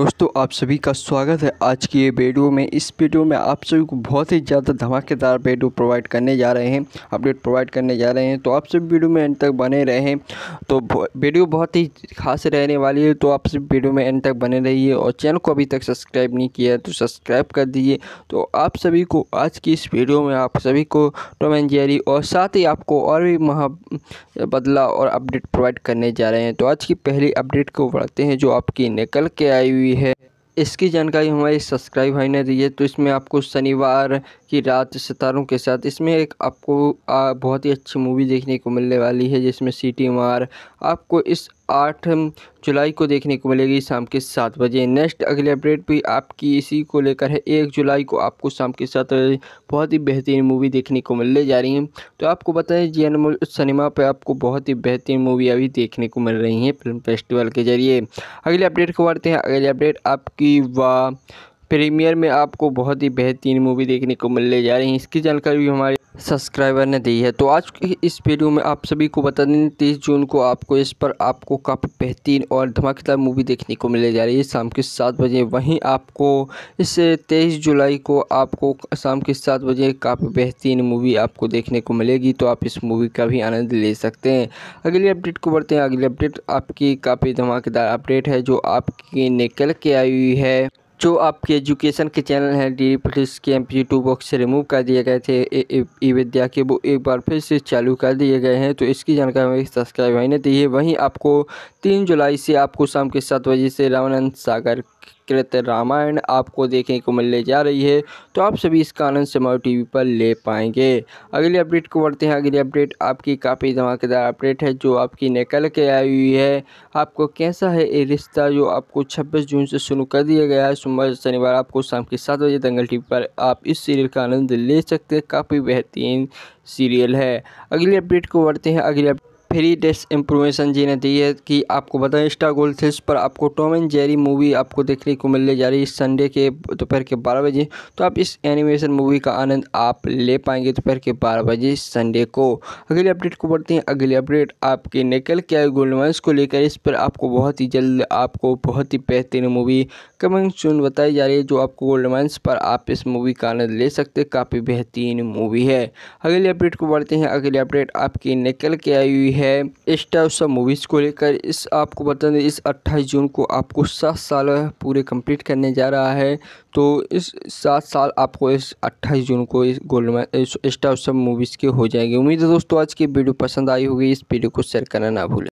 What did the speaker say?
दोस्तों आप सभी का स्वागत है आज की ये वीडियो में इस वीडियो में आप सभी को बहुत ही ज़्यादा धमाकेदार वीडियो प्रोवाइड करने जा रहे हैं अपडेट प्रोवाइड करने जा रहे हैं तो आप सभी वीडियो में एंड तक बने रहें तो वीडियो बहुत ही खास रहने वाली है तो आप सभी वीडियो में एंड तक बने रहिए और चैनल को अभी तक सब्सक्राइब नहीं किया है तो सब्सक्राइब कर दीजिए तो आप सभी को आज की इस वीडियो में आप सभी को टॉम एंड जेरी और साथ ही आपको और भी महा बदला और अपडेट प्रोवाइड करने जा रहे हैं तो आज की पहली अपडेट को बढ़ते हैं जो आपकी निकल के आई हुई हुई है इसकी जानकारी हमारे सब्सक्राइब भाई ने दी है तो इसमें आपको शनिवार की रात सितारों के साथ इसमें एक आपको आ, बहुत ही अच्छी मूवी देखने को मिलने वाली है जिसमें सी टी मार आपको इस आठ जुलाई को देखने को मिलेगी शाम के सात बजे नेक्स्ट अगली अपडेट भी आपकी इसी को लेकर है एक जुलाई को आपको शाम के सात बजे बहुत ही बेहतरीन मूवी देखने को मिलने जा रही है तो आपको बताएं जी एन सिनेमा पर आपको बहुत ही बेहतरीन मूवी अभी देखने को मिल रही है फिल्म फेस्टिवल के जरिए अगले अपडेट को बढ़ते हैं अगली अपडेट आपकी वा प्रीमियर में आपको बहुत ही बेहतरीन मूवी देखने को मिलने जा रही है इसकी जानकारी भी हमारे सब्सक्राइबर ने दी है तो आज की इस वीडियो में आप सभी को बता दें तीस जून को आपको इस पर आपको काफ़ी बेहतरीन और धमाकेदार मूवी देखने को मिलने जा रही है शाम के सात बजे वहीं आपको इस तेईस जुलाई को आपको शाम के सात बजे काफ़ी बेहतरीन मूवी आपको देखने को मिलेगी तो आप इस मूवी का भी आनंद ले सकते हैं अगली अपडेट को बढ़ते हैं अगली अपडेट आपकी काफ़ी धमाकेदार अपडेट है जो आपकी निकल के आई हुई है जो आपके एजुकेशन के चैनल हैं डी पुलिस के एम पी टू बॉक्स से रिमूव कर दिए गए थे ई विद्या के वो एक बार फिर से चालू कर दिए गए हैं तो इसकी जानकारी हमें सब्सक्राइब भाई ने दी है वहीं आपको तीन जुलाई से आपको शाम के सात बजे से रामानंद सागर संस्कृत रामायण आपको देखने को मिलने जा रही है तो आप सभी इसका आनंद समाव टीवी पर ले पाएंगे अगली अपडेट को बढ़ते हैं अगली अपडेट आपकी काफ़ी धमाकेदार अपडेट है जो आपकी निकल के आई हुई है आपको कैसा है ये रिश्ता जो आपको छब्बीस जून से शुरू कर दिया गया है सोमवार शनिवार आपको शाम के सात बजे दंगल टीवी पर आप इस सीरियल का आनंद ले सकते हैं काफ़ी बेहतरीन सीरियल है अगली अपडेट को बढ़ते हैं अगली अपडेट फ्री डेस्क इन्फॉर्मेशन जी ने दी है कि आपको बताएं इंस्टा गोल्ड थिल्स पर आपको टॉम एंड जेरी मूवी आपको देखने को मिलने जा रही है संडे के दोपहर के बारह बजे तो आप इस एनिमेशन मूवी का आनंद आप ले पाएंगे दोपहर के बारह बजे संडे को अगली अपडेट को बढ़ते हैं अगली अपडेट आपके निकल के गोल्ड गोल्डमाइंस को लेकर इस पर आपको बहुत ही जल्द आपको बहुत ही बेहतरीन मूवी कमिंग सुन बताई जा रही है जो आपको गोल्डमाइंस पर आप इस मूवी का आनंद ले सकते काफ़ी बेहतरीन मूवी है अगली अपडेट को बढ़ते हैं अगली अपडेट आपकी निकल के आई हुई है है इस टाइप सब मूवीज़ को लेकर इस आपको बता दें इस 28 जून को आपको सात साल पूरे कंप्लीट करने जा रहा है तो इस सात साल आपको इस 28 जून को इस गोल्ड में इस टाइप सब मूवीज़ के हो जाएंगे उम्मीद है दोस्तों आज की वीडियो पसंद आई होगी इस वीडियो को शेयर करना ना भूलें